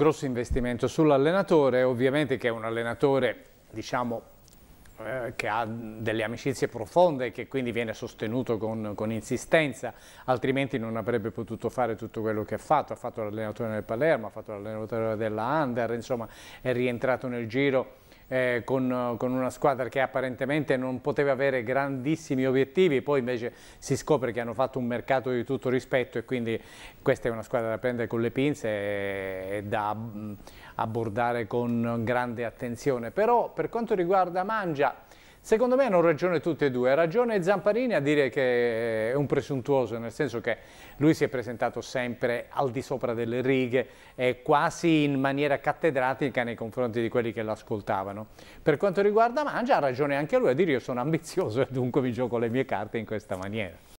Grosso investimento sull'allenatore, ovviamente che è un allenatore diciamo, eh, che ha delle amicizie profonde e che quindi viene sostenuto con, con, insistenza, altrimenti non avrebbe potuto fare tutto quello che ha fatto, ha fatto l'allenatore del Palermo, ha fatto l'allenatore della Under, insomma è rientrato nel giro eh, con, eh, con, una squadra che apparentemente non poteva avere grandissimi obiettivi, poi invece si scopre che hanno fatto un mercato di tutto rispetto e quindi questa è una squadra da prendere con le pinze e, e da mh, mm, abbordare con grande attenzione. Però per quanto riguarda Mangia, Secondo me hanno ragione tutte e due, ha ragione Zamparini a dire che è un presuntuoso, nel senso che lui si è presentato sempre al di sopra delle righe, e quasi in maniera cattedratica nei confronti di quelli che l'ascoltavano. Per quanto riguarda Mangia ha ragione anche lui a dire io sono ambizioso e dunque mi gioco le mie carte in questa maniera.